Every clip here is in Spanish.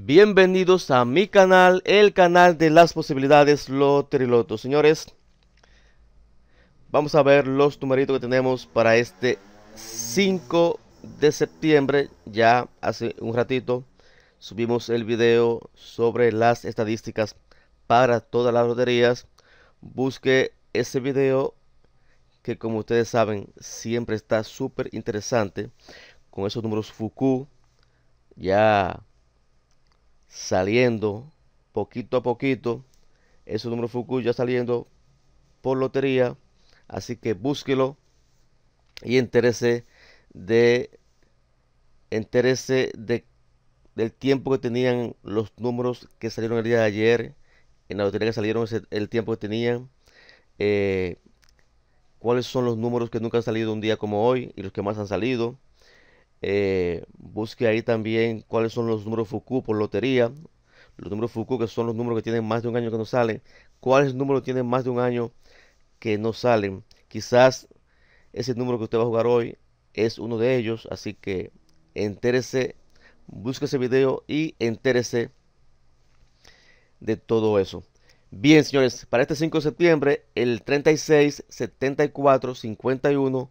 Bienvenidos a mi canal, el canal de las posibilidades Loteriloto. Señores, vamos a ver los numeritos que tenemos para este 5 de septiembre. Ya hace un ratito subimos el video sobre las estadísticas para todas las loterías. Busque ese video que como ustedes saben siempre está súper interesante con esos números Fuku. Ya saliendo poquito a poquito. Ese número Fuku ya saliendo por lotería. Así que búsquelo y interese de interese de, del tiempo que tenían los números que salieron el día de ayer, en la lotería que salieron ese, el tiempo que tenían, eh, cuáles son los números que nunca han salido un día como hoy y los que más han salido, eh, busque ahí también cuáles son los números FUKU por lotería. Los números FUKU que son los números que tienen más de un año que no salen. ¿Cuáles números tienen más de un año que no salen? Quizás ese número que usted va a jugar hoy es uno de ellos. Así que entérese, busque ese video y entérese de todo eso. Bien, señores, para este 5 de septiembre, el 36, 74, 51,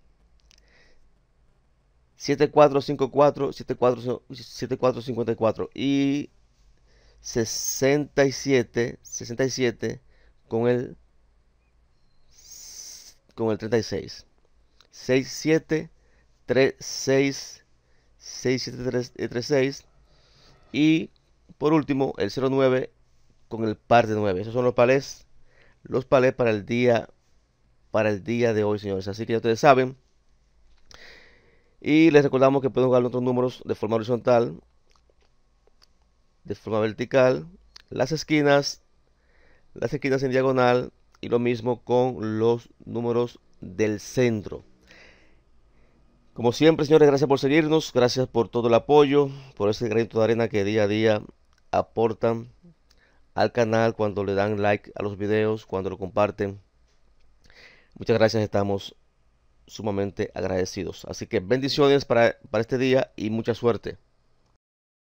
7454, 7454 y 67, 67 con el con el 36. 67 36 36 y por último el 09 con el par de 9. Esos son los palés los palés para el día para el día de hoy, señores. Así que ya ustedes saben y les recordamos que pueden jugar otros números de forma horizontal, de forma vertical, las esquinas, las esquinas en diagonal y lo mismo con los números del centro. Como siempre, señores, gracias por seguirnos, gracias por todo el apoyo, por ese granito de arena que día a día aportan al canal cuando le dan like a los videos, cuando lo comparten. Muchas gracias, estamos sumamente agradecidos. Así que bendiciones para, este día y mucha suerte.